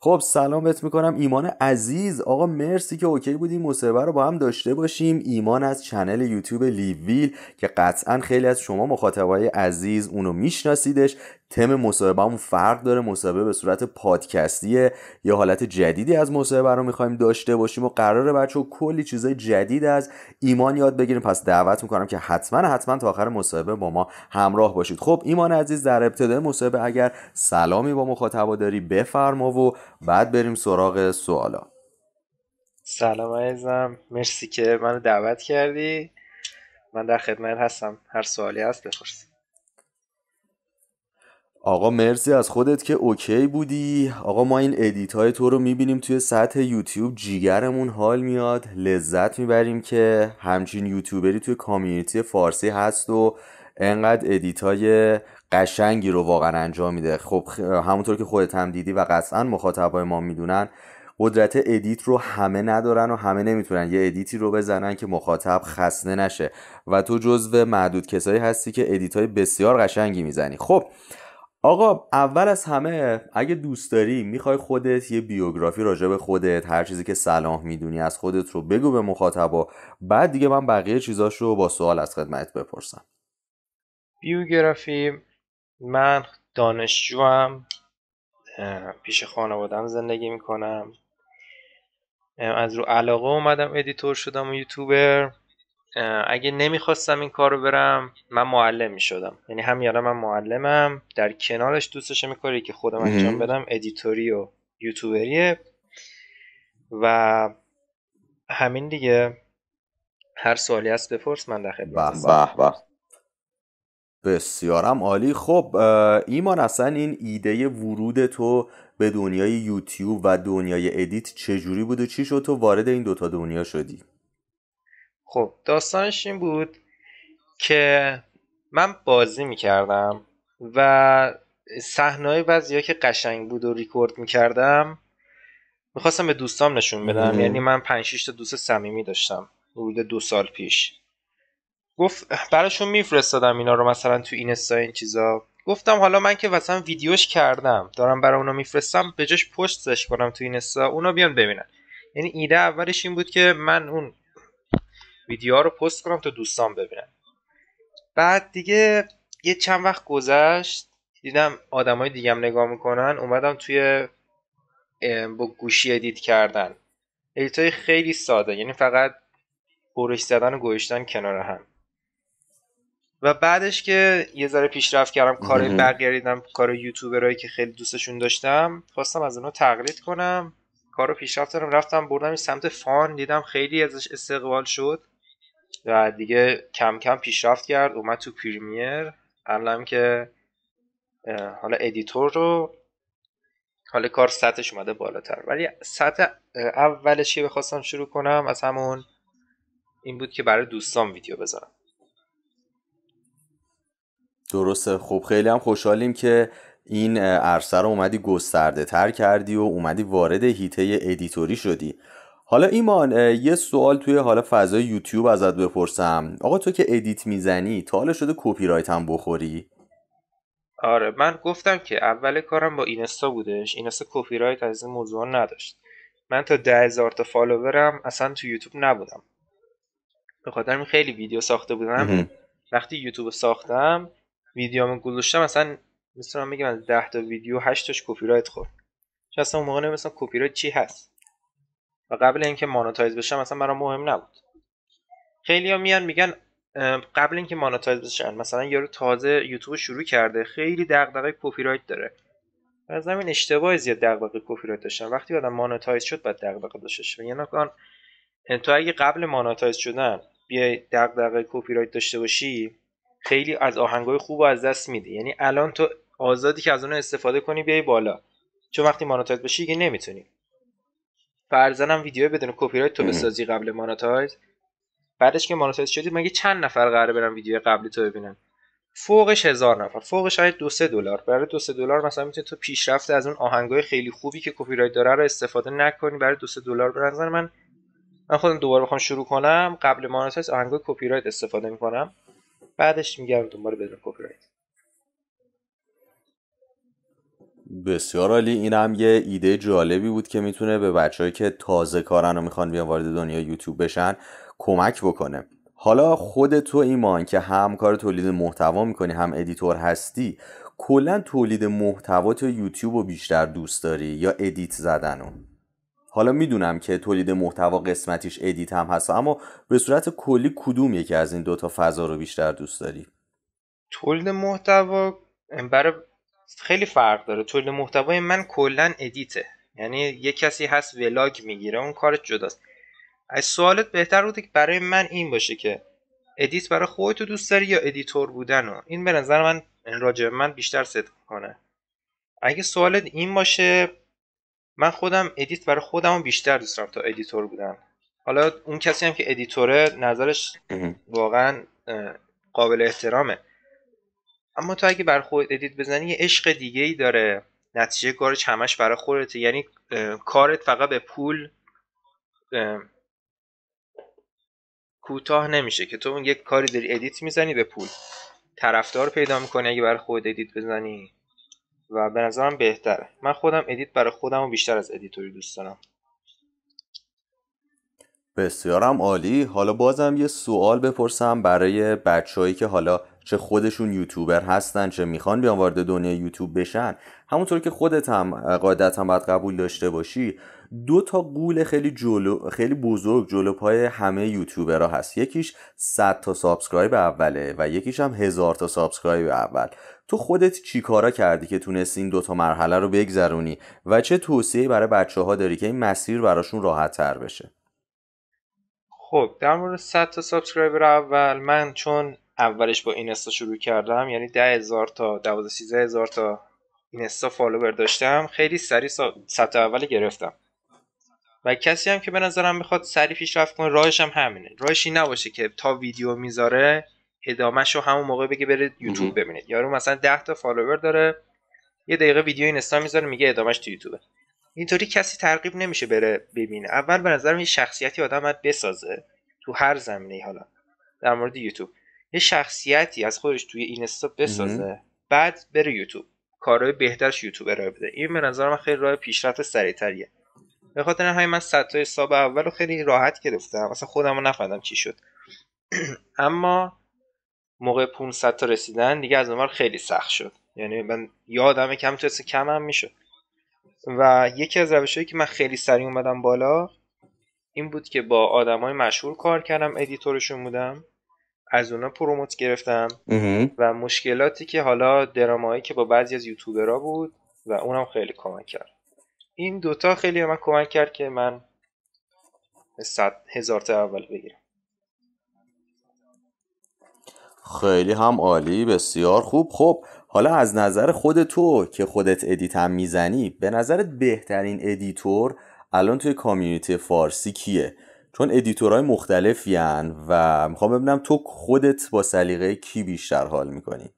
خب سلام بهت میکنم ایمان عزیز آقا مرسی که اوکی بودیم مصاحبه رو با هم داشته باشیم ایمان از چنل یوتیوب لیویل که قطعا خیلی از شما مخاطبای عزیز اونو میشناسیدش تم همون فرق داره مصاحبه به صورت پادکستیه یه حالت جدیدی از مصاحبه رو میخوایم داشته باشیم و قراره بچه و کلی چیزای جدید از ایمان یاد بگیریم پس دعوت میکنم که حتما حتما تا آخر مصاحبه با ما همراه باشید خب ایمان عزیز در ابتدای مصاحبه اگر سلامی با مخاطبا داری بفرما و بعد بریم سراغ سوالا سلام عزیزم مرسی که منو دعوت کردی من در خدمت هستم هر سوالی هست بپرسید آقا مرسی از خودت که اوکی بودی آقا ما این ادیت های تو رو میبینیم توی سطح یوتیوب جیگرمون حال میاد لذت میبریم که همچین یوتیوبری توی کامیونیتی فارسی هست و انقدر ادیت های قشنگی رو واقعا انجام میده خب همونطور که خودت هم دیدی و قطعا مخاطبای ما میدونن قدرت ادیت رو همه ندارن و همه نمیتونن یه ادیتی رو بزنن که مخاطب خسته نشه و تو جزو معدود کسایی هستی که ادیت های بسیار قشنگی میزنی خب آقا اول از همه اگه دوست داری میخوای خودت یه بیوگرافی راجع به خودت هر چیزی که صلاح میدونی از خودت رو بگو به مخاطبا بعد دیگه من بقیه چیزاش رو با سوال از خدمت بپرسم بیوگرافی من دانشجوم پیش خانوادم زندگی میکنم از رو علاقه اومدم ادیتور شدم و یوتیوبر اگه نمیخواستم این کار رو برم من معلم میشدم یعنی هم یادم من معلمم در کنارش دوستش میکاری که خودم انجام بدم ادیتوری و یوتیوبریه و همین دیگه هر سوالی هست بپرس من در خدمت بسیارم عالی خب ایمان اصلا این ایده ورود تو به دنیای یوتیوب و دنیای ادیت چجوری بود و چی شد تو وارد این دوتا دنیا شدی خب داستانش این بود که من بازی میکردم و صحنه‌های بعضیا که قشنگ بود و ریکورد میکردم میخواستم به دوستام نشون بدم یعنی من 5 تا دوست صمیمی داشتم حدود دو سال پیش گفت براشون میفرستادم اینا رو مثلا تو این این چیزا گفتم حالا من که مثلا ویدیوش کردم دارم برای اونا میفرستم به جاش پستش کنم تو این اونا بیان ببینن یعنی ایده اولش این بود که من اون ویدیو رو پست کنم تا دوستان ببینن بعد دیگه یه چند وقت گذشت دیدم آدمای دیگم نگاه میکنن اومدم توی با گوشی ادیت کردن ادیت های خیلی ساده یعنی فقط برش زدن و گوشتن کنار هم و بعدش که یه ذره پیشرفت کردم کار بقیه دیدم کار یوتیوبرایی که خیلی دوستشون داشتم خواستم از اونو تقلید کنم کارو پیشرفت کردم رفتم بردم سمت فان دیدم خیلی ازش استقبال شد و دیگه کم کم پیشرفت کرد اومد تو پریمیر الان که حالا ادیتور رو حالا کار سطحش اومده بالاتر ولی سطح اولش که بخواستم شروع کنم از همون این بود که برای دوستان ویدیو بذارم درسته خب خیلی هم خوشحالیم که این عرصه رو اومدی گسترده تر کردی و اومدی وارد هیته ادیتوری شدی حالا ایمان یه سوال توی حالا فضای یوتیوب ازت بپرسم آقا تو که ادیت میزنی تا حالا شده کپی رایت هم بخوری آره من گفتم که اول کارم با اینستا بودش اینستا کپی رایت از این موضوع نداشت من تا ده هزار تا فالوورم اصلا تو یوتیوب نبودم به خاطر خیلی ویدیو ساخته بودم وقتی یوتیوب ساختم ویدیوامو گذاشتم اصلا میتونم بگم از 10 تا ویدیو 8 تاش کپی رایت خورد چون اون موقع نمیدونستم کپی رایت چی هست و قبل اینکه مانتایز بشم اصلا برام مهم نبود خیلی ها میان میگن قبل اینکه مانتایز بشن مثلا یارو تازه یوتیوب شروع کرده خیلی دغدغه کپی رایت داره از همین اشتباه زیاد دغدغه کپی رایت داشتن وقتی آدم مانتایز شد بعد دغدغه داشته و یعنی تو اگه قبل مانتایز شدن بیا دغدغه کپی رایت داشته باشی خیلی از آهنگای خوب از دست میده. یعنی الان تو آزادی که از اون استفاده کنی بیای بالا چون وقتی مانتایز بشی دیگه نمیتونی فرزنم ویدیو بدون کپی رایت تو بسازی قبل مانتایز بعدش که مانتایز شدی مگه چند نفر قراره برن ویدیو قبلی تو ببینن فوقش هزار نفر فوقش شاید دو سه دلار برای دو سه دلار مثلا میتونی تو پیشرفت از اون آهنگای خیلی خوبی که کپی رایت داره رو استفاده نکنی برای دو سه دلار به من من خودم دوباره بخوام شروع کنم قبل مانتایز آهنگای کپی رایت استفاده میکنم بعدش میگم دوباره بدون کپی رایت بسیار عالی این هم یه ایده جالبی بود که میتونه به بچههایی که تازه کارن و میخوان بیان وارد دنیا یوتیوب بشن کمک بکنه حالا خود تو ایمان که هم کار تولید محتوا میکنی هم ادیتور هستی کلا تولید محتوا تو یوتیوب رو بیشتر دوست داری یا ادیت زدن رو حالا میدونم که تولید محتوا قسمتیش ادیت هم هست اما به صورت کلی کدوم یکی از این دوتا فضا رو بیشتر دوست داری تولید محتوا برای خیلی فرق داره تولید محتوای من کلا ادیته یعنی یه کسی هست ولاگ میگیره اون کارت جداست از سوالت بهتر بوده که برای من این باشه که ادیت برای خودتو دوست داری یا ادیتور بودن و این به نظر من یعنی راجع من بیشتر صدق کنه اگه سوالت این باشه من خودم ادیت برای خودم بیشتر دوست دارم تا ادیتور بودن حالا اون کسی هم که ادیتوره نظرش واقعا قابل احترامه اما تو اگه بر خودت ادیت بزنی یه عشق دیگه ای داره نتیجه کارش همش برای خودته یعنی کارت فقط به پول کوتاه نمیشه که تو یک کاری داری ادیت میزنی به پول طرفدار پیدا میکنی اگه برای خود ادیت بزنی و به نظرم بهتره من خودم ادیت برای خودم و بیشتر از ادیتوری دوست دارم بسیارم عالی حالا بازم یه سوال بپرسم برای بچههایی که حالا چه خودشون یوتیوبر هستن چه میخوان بیان وارد دنیای یوتیوب بشن همونطور که خودت هم قاعدت هم باید قبول داشته باشی دو تا گول خیلی جلو خیلی بزرگ جلو پای همه یوتیوبرها هست یکیش 100 تا سابسکرایب اوله و یکیش هم هزار تا سابسکرایب اول تو خودت چیکارا کردی که تونستی این تا مرحله رو بگذرونی و چه توصیه برای بچه ها داری که این مسیر براشون راحت تر بشه خب در مورد 100 تا سابسکرایبر اول من چون اولش با اینستا شروع کردم یعنی ده هزار تا دوازه هزار تا اینستا فالوور داشتم خیلی سریع سطح اول گرفتم و کسی هم که به نظرم میخواد سریع رفت کنه راهش هم همینه راهش این نباشه که تا ویدیو میذاره ادامهش رو همون موقع بگه بره یوتیوب ببینید یارو مثلا 10 تا فالوور داره یه دقیقه ویدیو اینستا میذاره میگه ادامهش تو یوتیوبه اینطوری کسی ترغیب نمیشه بره ببینه اول به نظرم یه شخصیتی آدم باید بسازه تو هر زمینه حالا در مورد یوتیوب یه شخصیتی از خودش توی این اینستا بسازه بعد بره یوتیوب کارهای بهترش یوتیوب ارائه بده این به نظر من خیلی راه پیشرفت سریعتریه به خاطر همین من صد تا حساب اول رو خیلی راحت گرفتم اصلا خودم نفهمیدم چی شد اما موقع 500 تا رسیدن دیگه از اونور خیلی سخت شد یعنی من یادم کم تو کم هم میشد و یکی از روشهایی که من خیلی سریع اومدم بالا این بود که با آدمای مشهور کار کردم ادیتورشون بودم از اونا پروموت گرفتم و مشکلاتی که حالا درامایی که با بعضی از یوتیوبرها بود و اونم خیلی کمک کرد این دوتا خیلی من کمک کرد که من صد هزار تا اول بگیرم خیلی هم عالی بسیار خوب خب حالا از نظر خود تو که خودت ادیت هم میزنی به نظرت بهترین ادیتور الان توی کامیونیتی فارسی کیه چون ادیتورهای مختلفی هن و میخوام ببینم تو خودت با سلیقه کی بیشتر حال میکنی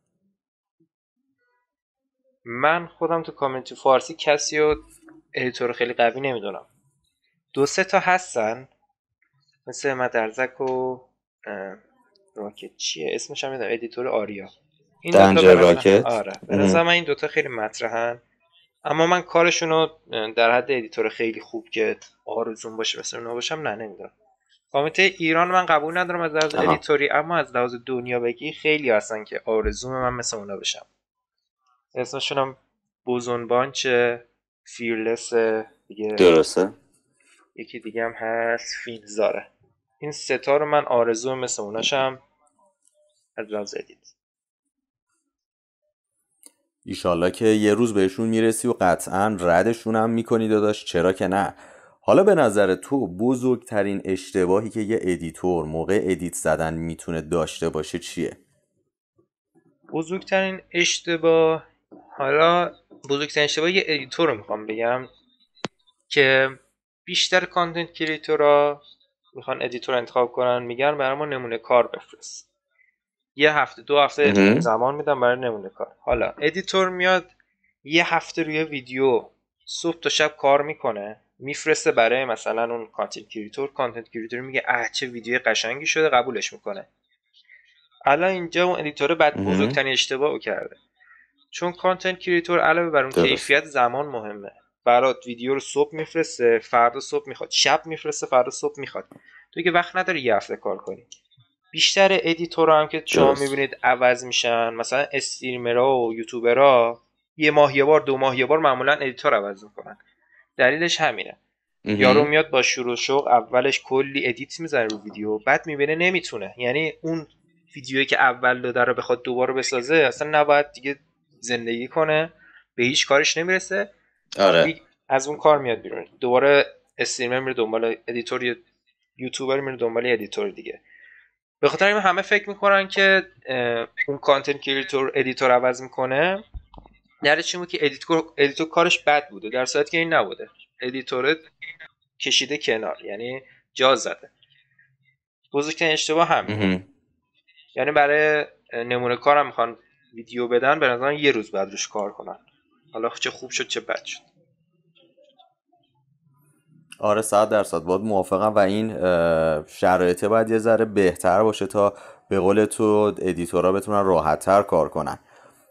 من خودم تو کامنت فارسی کسی و ادیتور خیلی قوی نمیدونم دو سه تا هستن مثل مدرزک و راکت چیه اسمش هم ادیتور آریا این دنجر راکت آره من این دوتا خیلی مطرحن اما من کارشون رو در حد ادیتور خیلی خوب که آرزون باشه مثل اونا باشم نه نمیدونم کامنت ایران من قبول ندارم از لحاظ ادیتوری اما از لحاظ دنیا بگی خیلی هستن که آرزوم من مثل اونا بشم اسمشون هم چه فیرلس دیگه درسته یکی دیگه هم هست فینزاره این ستا رو من آرزوم مثل اوناشم از لحاظ ادیتوری. ایشالله که یه روز بهشون میرسی و قطعا ردشون هم میکنی داداش چرا که نه حالا به نظر تو بزرگترین اشتباهی که یه ادیتور موقع ادیت زدن میتونه داشته باشه چیه؟ بزرگترین اشتباه حالا بزرگترین اشتباه یه ادیتور رو میخوام بگم که بیشتر کانتنت را میخوان ادیتور انتخاب کنن میگن برای ما نمونه کار بفرست یه هفته دو هفته زمان میدم برای نمونه کار حالا ادیتور میاد یه هفته روی ویدیو صبح تا شب کار میکنه میفرسته برای مثلا اون کانتنت کریتور کانتنت کریتور میگه اه چه ویدیو قشنگی شده قبولش میکنه الان اینجا اون ادیتور بعد بزرگترین اشتباه کرده چون کانتنت کریتور علاوه بر اون کیفیت زمان مهمه برات ویدیو رو صبح میفرسته فردا صبح میخواد شب میفرسته فردا صبح میخواد تو که وقت نداری یه هفته کار کنی بیشتر ادیتور هم که شما میبینید عوض میشن مثلا استریمرها و یوتیوبرها یه ماه یه بار دو ماه یه بار معمولا ادیتور عوض میکنن دلیلش همینه یارو میاد با شروع شوق اولش کلی ادیت میزنه رو ویدیو بعد میبینه نمیتونه یعنی اون ویدیویی که اول داده رو بخواد دوباره بسازه اصلا نباید دیگه زندگی کنه به هیچ کارش نمیرسه آره. از اون کار میاد بیرون دوباره استریمر میره دنبال ادیتور یوتیوبر میره دنبال ادیتور دیگه به خاطر این همه فکر میکنن که اون کانتنت کریتور ادیتور عوض میکنه نره چی که ادیتور, ادیتور کارش بد بوده در صورتی که این نبوده ادیتور کشیده کنار یعنی جا زده بزرگترین اشتباه هم. یعنی برای نمونه کارم میخوان ویدیو بدن به یه روز بعد روش کار کنن حالا چه خوب شد چه بد شد آره صد درصد باید موافقم و این شرایطه باید یه ذره بهتر باشه تا به قول تو ادیتورا بتونن تر کار کنن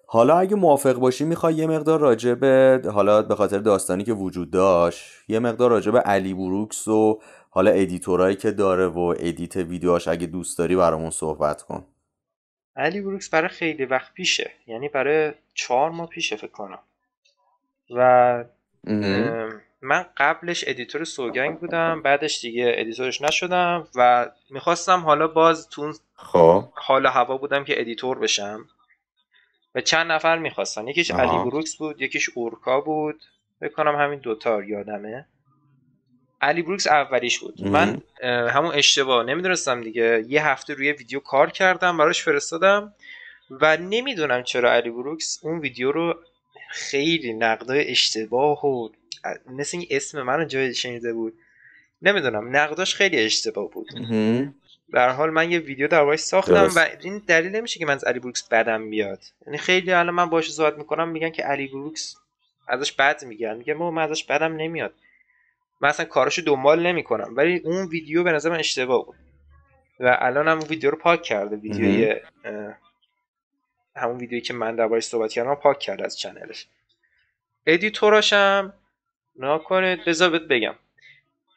حالا اگه موافق باشی میخوای یه مقدار راجع به حالا به خاطر داستانی که وجود داشت یه مقدار راجع به علی بروکس و حالا ادیتورایی که داره و ادیت ویدیوهاش اگه دوست داری برامون صحبت کن علی بروکس برای خیلی وقت پیشه یعنی برای چهار ماه پیشه فکر کنم و من قبلش ادیتور سوگنگ بودم بعدش دیگه ادیتورش نشدم و میخواستم حالا باز تو خب. حالا هوا بودم که ادیتور بشم و چند نفر میخواستم یکیش علی بروکس بود یکیش اورکا بود بکنم همین دوتا یادمه علی بروکس اولیش بود من همون اشتباه نمیدونستم دیگه یه هفته روی ویدیو کار کردم براش فرستادم و نمیدونم چرا علی بروکس اون ویدیو رو خیلی نقدای اشتباه و مثل این اسم منو جای شنیده بود نمیدونم نقداش خیلی اشتباه بود به حال من یه ویدیو در ساختم و این دلیل نمیشه که من از علی بروکس بدم بیاد یعنی خیلی الان من باهاش صحبت میکنم میگن که علی بروکس ازش بد میگن میگه من ازش بدم نمیاد من اصلا کاراشو دنبال نمیکنم ولی اون ویدیو به نظر من اشتباه بود و الان هم ویدیو رو پاک کرده ویدیوی همون ویدیویی که من در صحبت کردم پاک کرده از چنلش ادیتوراشم نکنید بذار بگم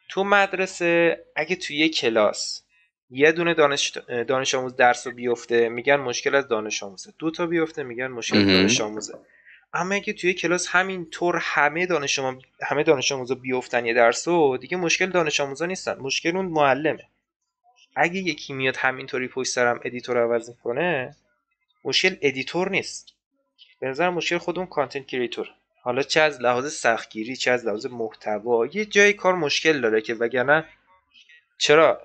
تو مدرسه اگه تو یه کلاس یه دونه دانش, دانش آموز درس رو بیفته میگن مشکل از دانش آموزه دو تا بیفته میگن مشکل دانش آموزه اما اگه توی کلاس همین طور همه دانش آموز همه دانش آموزا بیفتن یه درس و دیگه مشکل دانش آموزا نیستن مشکل اون معلمه اگه یکی میاد همینطوری پشت سرم ادیتور عوض کنه مشکل ادیتور نیست به نظر مشکل خود اون کانتنت کریتوره حالا چه از لحاظ سختگیری چه از لحاظ محتوا یه جای کار مشکل داره که وگرنه چرا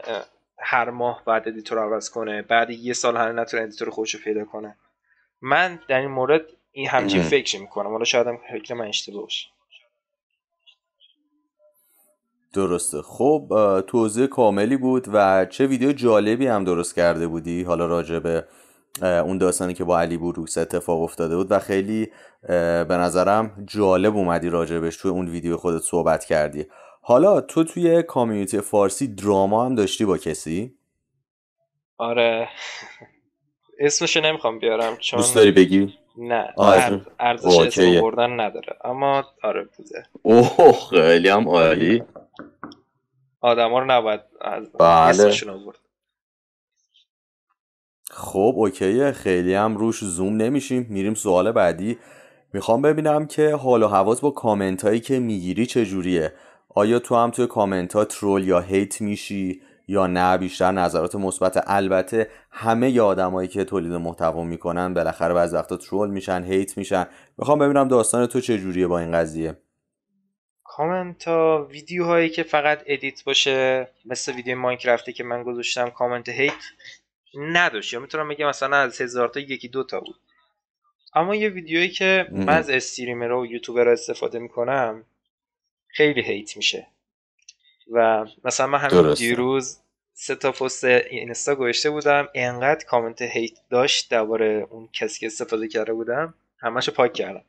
هر ماه بعد ادیتور عوض کنه بعد یه سال هر نتونه ادیتور خودش رو پیدا کنه من در این مورد این همچین فکر کنم، حالا شاید هم فکر من اشتباه باشه درسته خب توضیح کاملی بود و چه ویدیو جالبی هم درست کرده بودی حالا راجبه اون داستانی که با علی بروکس اتفاق افتاده بود و خیلی به نظرم جالب اومدی راجبش توی اون ویدیو خودت صحبت کردی حالا تو توی کامیونیتی فارسی دراما هم داشتی با کسی؟ آره اسمش نمیخوام بیارم چون دوست داری بگی؟ نه آره. ارزش اسم بردن نداره اما آره بوده اوه خیلی هم عالی آدم ها رو نباید از بله. خب اوکیه خیلی هم روش زوم نمیشیم میریم سوال بعدی میخوام ببینم که حال و حواس با کامنت هایی که میگیری چجوریه آیا تو هم توی کامنت ها ترول یا هیت میشی یا نه بیشتر نظرات مثبت البته همه ی آدمایی که تولید محتوا میکنن بالاخره بعضی وقتا ترول میشن هیت میشن میخوام ببینم داستان تو چجوریه با این قضیه کامنت ها ویدیوهایی که فقط ادیت باشه مثل ویدیو ماینکرافتی که من گذاشتم کامنت هیت نداشت یا میتونم بگم مثلا از هزار تا یکی دو تا بود اما یه ویدیویی که من از استریمر و یوتیوبرها استفاده میکنم خیلی هیت میشه و مثلا من همین دیروز سه تا پست اینستا گوشته بودم انقدر کامنت هیت داشت درباره اون کسی که استفاده کرده بودم همشو پاک کردم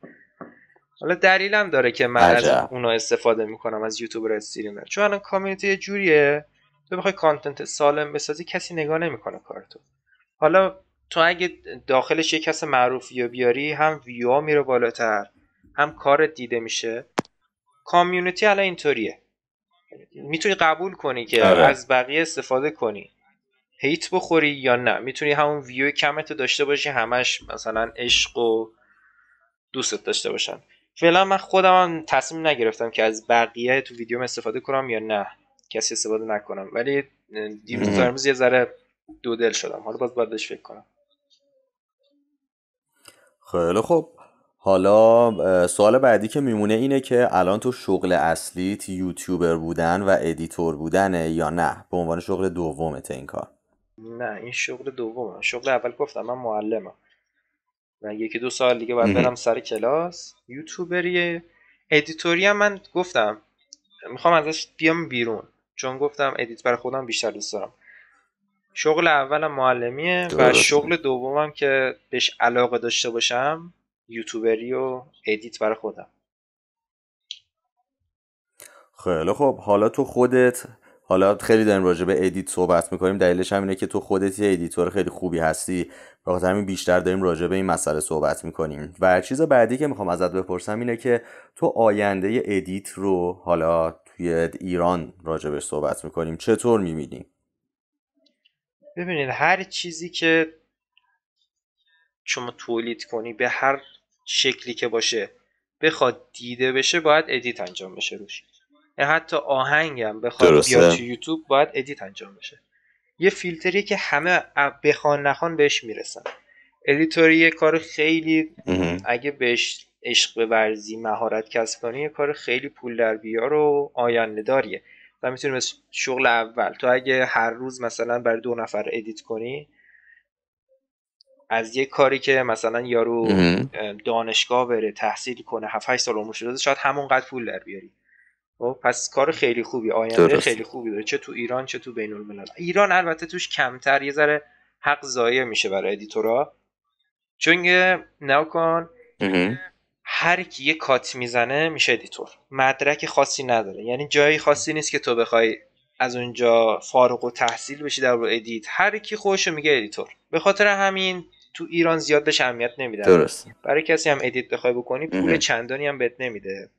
حالا دلیلم داره که من از اونا استفاده میکنم از یوتیوبر استریمر چون الان یه جوریه تو بخوای کانتنت سالم بسازی کسی نگاه نمیکنه کارتو حالا تو اگه داخلش یه کس معروف یا بیاری هم ویو میره بالاتر هم کارت دیده میشه کامیونیتی الان اینطوریه میتونی قبول کنی که آره. از بقیه استفاده کنی هیت بخوری یا نه میتونی همون ویو کمتو داشته باشی همش مثلا عشق و دوستت داشته باشن فعلا من خودم تصمیم نگرفتم که از بقیه تو ویدیوم استفاده کنم یا نه کسی استفاده نکنم ولی دیروز امروز یه ذره دو دل شدم حالا باز باید فکر کنم خیلی خوب حالا سوال بعدی که میمونه اینه که الان تو شغل اصلیت یوتیوبر بودن و ادیتور بودنه یا نه به عنوان شغل دومت این کار نه این شغل دومه شغل اول گفتم من معلمم و یکی دو سال دیگه باید برم سر کلاس یوتیوبریه ادیتوری هم من گفتم میخوام ازش بیام بیرون چون گفتم ادیت برای خودم بیشتر دوست دارم شغل اولم معلمیه و شغل دومم که بهش علاقه داشته باشم یوتیوبری و ادیت برای خودم خیلی خب حالا تو خودت حالا خیلی داریم راجع به ادیت صحبت میکنیم دلیلش هم اینه که تو خودت یه ادیتور خیلی خوبی هستی بخاطر همین بیشتر داریم راجع به این مسئله صحبت میکنیم و چیز بعدی که میخوام ازت بپرسم اینه که تو آینده ادیت رو حالا توی ایران به صحبت میکنیم چطور میبینیم ببینید هر چیزی که شما تولید کنی به هر شکلی که باشه بخواد دیده بشه باید ادیت انجام بشه روش یعنی حتی آهنگم بخواد بیا تو یوتیوب باید ادیت انجام بشه یه فیلتری که همه بخوان نخوان بهش میرسن ادیتوری یه کار خیلی اگه بهش عشق ورزی، مهارت کسب کنی یه کار خیلی پول در بیار و آینده داریه و میتونیم مثل شغل اول تو اگه هر روز مثلا برای دو نفر ادیت کنی از یه کاری که مثلا یارو دانشگاه بره تحصیل کنه 7 8 سال عمر شده شاید همونقدر پول در بیاری خب پس کار خیلی خوبی آینده خیلی خوبی داره چه تو ایران چه تو بین الملل ایران البته توش کمتر یه ذره حق ضایع میشه برای ادیتورا چون نه هر کی یه کات میزنه میشه ادیتور مدرک خاصی نداره یعنی جایی خاصی نیست که تو بخوای از اونجا فارغ و تحصیل بشی در ادیت هر کی خودشو میگه ادیتور به خاطر همین تو ایران زیاد بهش اهمیت نمیدن درست برای کسی هم ادیت بخوای بکنی پول چندانی هم بهت نمیده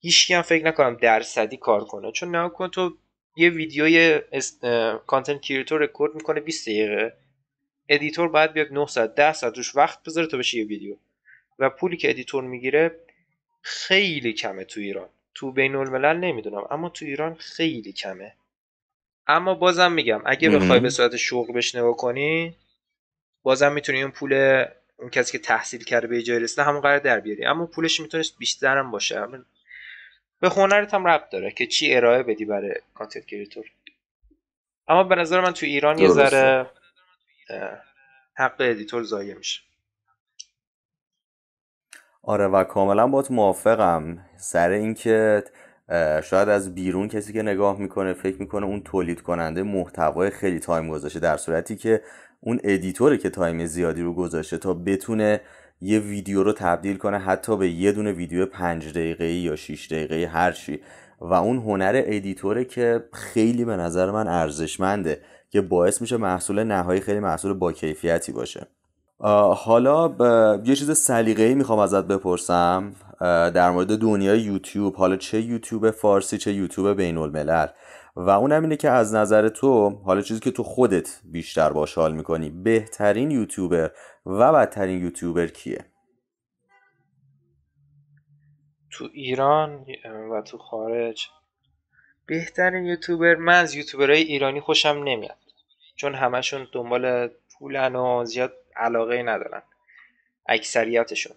هیچ هم فکر نکنم درصدی کار کنه چون نه کن تو یه ویدیو کانتنت کریتور رکورد میکنه 20 دقیقه ادیتور باید بیاد 9 ساعت 10 ساعت روش وقت بذاره تا بشه یه ویدیو و پولی که ادیتور میگیره خیلی کمه تو ایران تو بین الملل نمیدونم اما تو ایران خیلی کمه اما بازم میگم اگه بخوای به صورت شوق بهش نگاه کنی بازم میتونی اون پول اون کسی که تحصیل کرده به جای رسیده همون قرار در بیاری اما پولش میتونست بیشترم باشه به هنرت هم ربط داره که چی ارائه بدی برای کانتنت کریتور اما به نظر من تو ایران یه ذره حق ادیتور ضایع میشه آره و کاملا باهات موافقم سر اینکه شاید از بیرون کسی که نگاه میکنه فکر میکنه اون تولید کننده محتوای خیلی تایم گذاشته در صورتی که اون ادیتوره که تایم زیادی رو گذاشته تا بتونه یه ویدیو رو تبدیل کنه حتی به یه دونه ویدیو پنج دقیقه یا 6 دقیقه هر چی و اون هنر ادیتوره که خیلی به نظر من ارزشمنده که باعث میشه محصول نهایی خیلی محصول با کیفیتی باشه حالا یه چیز سلیقه‌ای میخوام ازت بپرسم در مورد دنیای یوتیوب حالا چه یوتیوب فارسی چه یوتیوب بین الملل و اونم اینه که از نظر تو حالا چیزی که تو خودت بیشتر باش حال میکنی بهترین یوتیوبر و بدترین یوتیوبر کیه تو ایران و تو خارج بهترین یوتیوبر من از یوتیوبرهای ایرانی خوشم نمیاد چون همشون دنبال پولن و زیاد علاقه ندارن اکثریتشون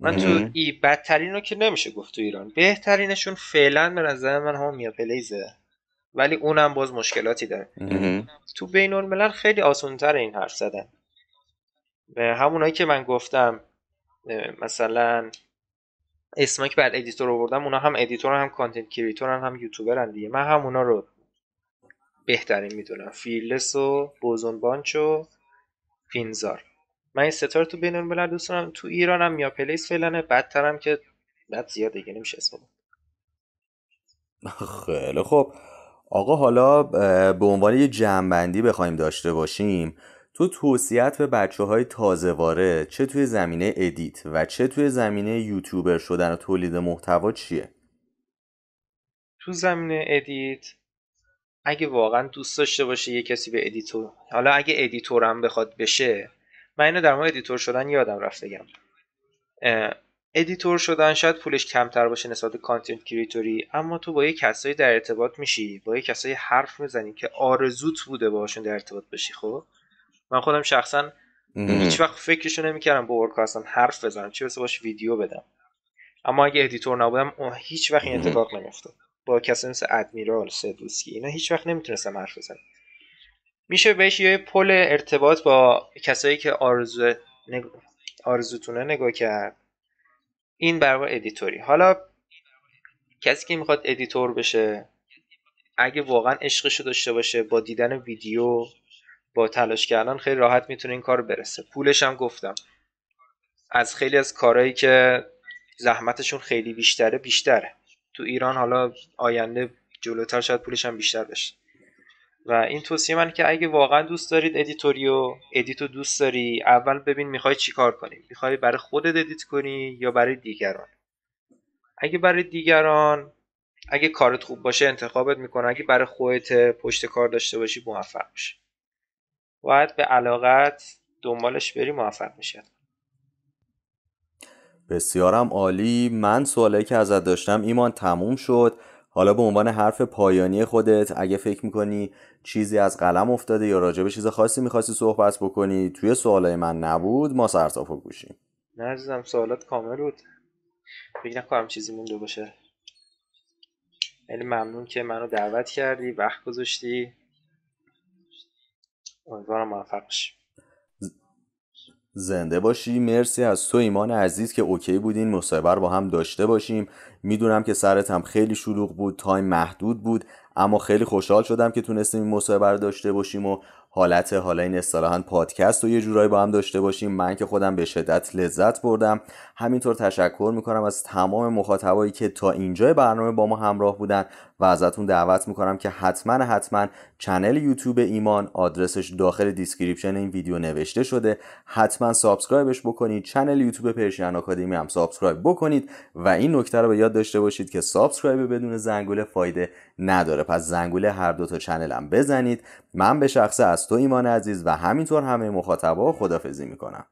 من تو ای بدترین رو که نمیشه گفت تو ایران بهترینشون فعلا به نظر من هم میاپلیزه ولی اونم باز مشکلاتی داره تو بین الملل خیلی آسونتر این حرف زدن همونایی که من گفتم مثلا اسمایی که بعد ادیتور آوردم اونا هم ادیتور هم کانتنت کریتور هم, هم دیگه من هم اونا رو بهترین میدونم فیلس و بوزون و فینزار من این ستاره تو بین الملل دوست دارم تو ایرانم یا پلیس فعلا بدترم که بد زیاد دیگه نمیشه اسمم خیلی خب آقا حالا به عنوان یه جمعبندی بخوایم داشته باشیم تو توصیت به بچه های تازه واره چه توی زمینه ادیت و چه توی زمینه یوتیوبر شدن و تولید محتوا چیه؟ تو زمینه ادیت اگه واقعا دوست داشته باشه یه کسی به ادیتور حالا اگه ادیتورم بخواد بشه من اینو در مورد ادیتور شدن یادم رفت بگم ادیتور شدن شاید پولش کمتر باشه نسبت به کانتنت کریتوری اما تو با یه کسایی در ارتباط میشی با یه کسایی حرف میزنی که آرزوت بوده باشون در ارتباط بشی خب من خودم شخصا هیچ وقت فکرشو نمیکردم با اصلا حرف بزنم چه باش ویدیو بدم اما اگه ادیتور نبودم هیچ وقت این اتفاق نمیافتاد با کسی مثل ادمیرال سدوسکی اینا هیچ وقت نمیتونستم حرف بزنم میشه بهش یه پل ارتباط با کسایی که آرزو آرزوتونه نگاه کرد این برای ادیتوری حالا کسی که میخواد ادیتور بشه اگه واقعا عشقش داشته باشه با دیدن ویدیو با تلاش کردن خیلی راحت میتونه این کار برسه پولش هم گفتم از خیلی از کارهایی که زحمتشون خیلی بیشتره بیشتره تو ایران حالا آینده جلوتر شاید پولش هم بیشتر بشه و این توصیه من که اگه واقعا دوست دارید ادیتوریو ادیتو دوست داری اول ببین میخوای چیکار کنی میخوای برای خودت ادیت کنی یا برای دیگران اگه برای دیگران اگه کارت خوب باشه انتخابت میکنه اگه برای خودت پشت کار داشته باشی موفق میشی باید به علاقت دنبالش بری موفق میشی بسیارم عالی من سوالی که ازت داشتم ایمان تموم شد حالا به عنوان حرف پایانی خودت اگه فکر میکنی چیزی از قلم افتاده یا راجع به چیز خاصی میخواستی صحبت بکنی توی سوالای من نبود ما سرسافو گوشیم نه عزیزم سوالات کامل بود فکر نکنم چیزی مونده باشه خیلی ممنون که منو دعوت کردی وقت گذاشتی امیدوارم موفق باشی زنده باشی مرسی از تو ایمان عزیز که اوکی بودین مصاحبه رو با هم داشته باشیم میدونم که سرت هم خیلی شلوغ بود تایم محدود بود اما خیلی خوشحال شدم که تونستیم این مصاحبه رو داشته باشیم و حالت حالا این اصطلاحا پادکست و یه جورایی با هم داشته باشیم من که خودم به شدت لذت بردم همینطور تشکر میکنم از تمام مخاطبایی که تا اینجای برنامه با ما همراه بودن و ازتون دعوت میکنم که حتما حتما چنل یوتیوب ایمان آدرسش داخل دیسکریپشن این ویدیو نوشته شده حتما سابسکرایبش بکنید چنل یوتیوب پرشین آکادمی هم سابسکرایب بکنید و این نکته رو به یاد داشته باشید که سابسکرایب بدون زنگوله فایده نداره پس زنگوله هر دو تا چنل هم بزنید من به شخصه از تو ایمان عزیز و همینطور همه مخاطبا خدافظی میکنم